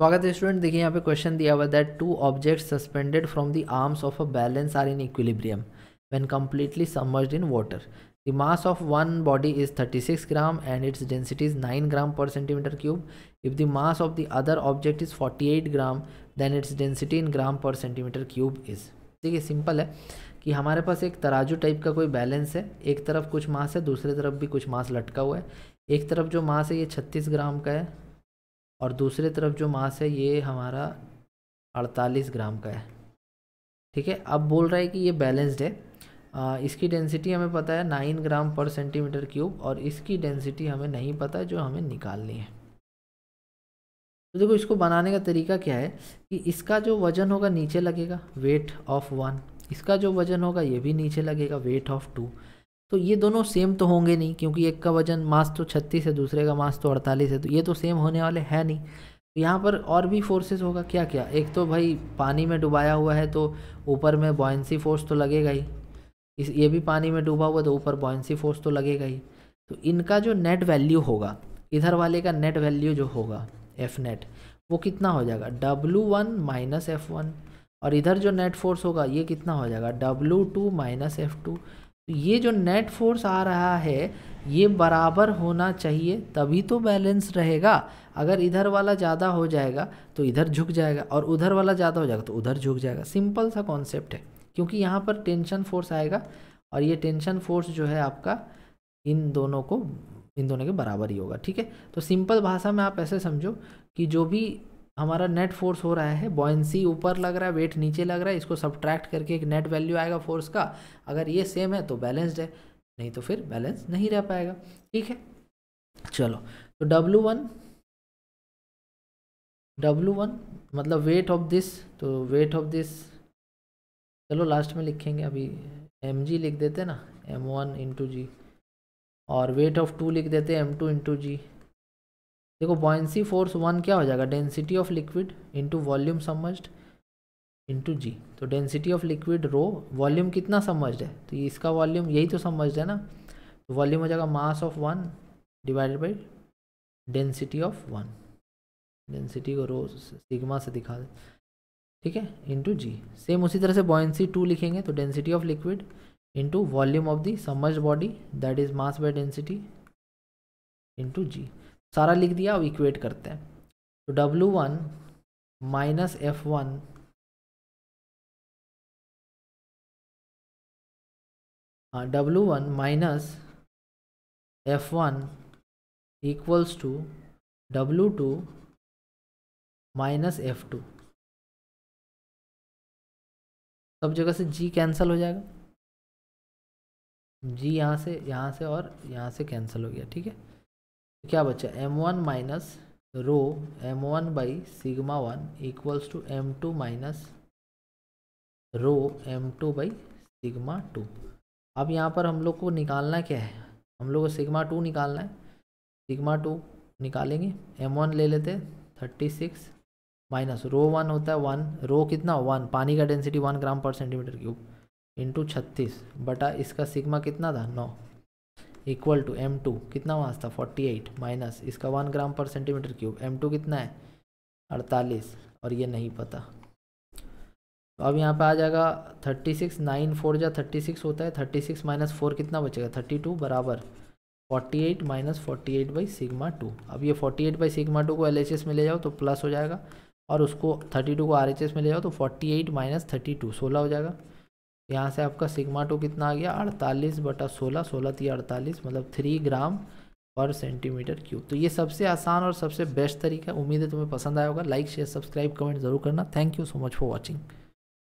स्वागत है स्टूडेंट देखिए यहाँ पे क्वेश्चन दिया हुआ that two object suspended from the arms of a balance are in equilibrium when completely submerge in water the mass of one body is 36 gram and its density is 9 gram per centimetre cube if the mass of the other object is 48 gram then its density in gram per centimetre cube is ठीक है simple है कि हमारे पास एक तराजू type का कोई balance है एक तरफ कुछ मास है दूसरे तरफ भी कुछ मास लटका हुआ है एक तरफ जो मास है ये 36 ग्राम का है और दूसरे तरफ जो मास है ये हमारा 48 ग्राम का है ठीक है अब बोल रहा है कि ये बैलेंस्ड है आ, इसकी डेंसिटी हमें पता है nine gram per centimetre cube और इसकी डेंसिटी हमें नहीं पता जो हमें निकालनी है तो देखो इसको बनाने का तरीका क्या है कि इसका जो वज़न होगा नीचे लगेगा वेट ऑफ वन इसका जो वज़न होगा ये भी नीचे लगेगा वेट ऑफ टू तो ये दोनों सेम तो होंगे नहीं क्योंकि एक का वजन मास तो छत्तीस है दूसरे का मास तो अड़तालीस है तो ये तो सेम होने वाले है नहीं तो यहाँ पर और भी फोर्सेस होगा क्या क्या एक तो भाई पानी में डुबाया हुआ है तो ऊपर में बॉयंसी फोर्स तो लगेगा ही इस ये भी पानी में डूबा हुआ तो ऊपर बॉयंसी फोर्स तो लगेगा ही तो इनका जो नेट वैल्यू होगा इधर वाले का नेट वैल्यू जो होगा एफ नेट वो कितना हो जाएगा W one minus F one और इधर जो नेट फोर्स होगा ये कितना हो जाएगा W two minus F two तो ये जो नेट फोर्स आ रहा है ये बराबर होना चाहिए तभी तो बैलेंस रहेगा अगर इधर वाला ज़्यादा हो जाएगा तो इधर झुक जाएगा और उधर वाला ज़्यादा हो जाएगा तो उधर झुक जाएगा सिंपल सा कॉन्सेप्ट है क्योंकि यहाँ पर टेंशन फोर्स आएगा और ये टेंशन फोर्स जो है आपका इन दोनों को इन दोनों के बराबर ही होगा ठीक है तो सिंपल भाषा में आप ऐसे समझो कि जो भी हमारा नेट फोर्स हो रहा है बॉयंसी ऊपर लग रहा है वेट नीचे लग रहा है इसको सब्ट्रैक्ट करके एक नेट वैल्यू आएगा फोर्स का अगर ये सेम है तो बैलेंस्ड है नहीं तो फिर बैलेंस नहीं रह पाएगा ठीक है चलो तो डब्लू वन डब्लू वन मतलब वेट ऑफ दिस तो वेट ऑफ दिस चलो लास्ट में लिखेंगे अभी एम जी लिख देते ना एम वन इंटू जी और वेट ऑफ टू लिख देते एम टू इंटू जी देखो बॉयसी फोर्स वन क्या हो जाएगा density of liquid into volume submerged into g तो density of liquid rho volume कितना समझड है तो इसका वॉल्यूम यही तो समझड है ना तो वॉल्यूम हो जाएगा mass of one divided by density of one density को रो सिग्मा से दिखा दे ठीक है इंटू जी सेम उसी तरह से बॉयसी टू लिखेंगे तो density of liquid into volume of the submerged body that is mass by density into g सारा लिख दिया अब इक्वेट करते हैं तो W one minus F one हाँ W one minus F one equals to W two minus F two सब जगह से जी कैंसिल हो जाएगा जी यहाँ से यहाँ से और यहाँ से कैंसिल हो गया ठीक है क्या बचा M one minus rho M one by sigma one equals to M two minus rho M two by sigma two अब यहाँ पर हम लोग को निकालना क्या है हम लोग को सिगमा टू निकालना है सिगमा टू निकालेंगे एम वन ले लेते thirty six minus rho one होता है वन रो कितना वन पानी का density one gram per centimetre cube into छत्तीस बटा इसका सिग्मा कितना था नौ इक्वल टू एम टू कितना मास था फोर्टी एट माइनस इसका one gram per centimetre cube M two कितना है अड़तालीस और ये नहीं पता तो अब यहाँ पे आ जाएगा थर्टी सिक्स नाइन फोर जहाँ थर्टी सिक्स होता है थर्टी सिक्स माइनस फोर कितना बचेगा थर्टी टू बराबर forty eight minus forty eight by sigma two अब ये forty eight by sigma two को एल एच एस में ले जाओ तो प्लस हो जाएगा और उसको थर्टी टू को आर एच एस में ले जाओ तो forty eight minus thirty two सोलह हो जाएगा यहाँ से आपका सिग्मा टू कितना आ गया अड़तालीस बटा सोलह सोलह तीन अड़तालीस मतलब three gram per centimetre cube तो ये सबसे आसान और सबसे बेस्ट तरीका उम्मीद है तुम्हें पसंद आया होगा लाइक शेयर सब्सक्राइब कमेंट जरूर करना thank you so much for watching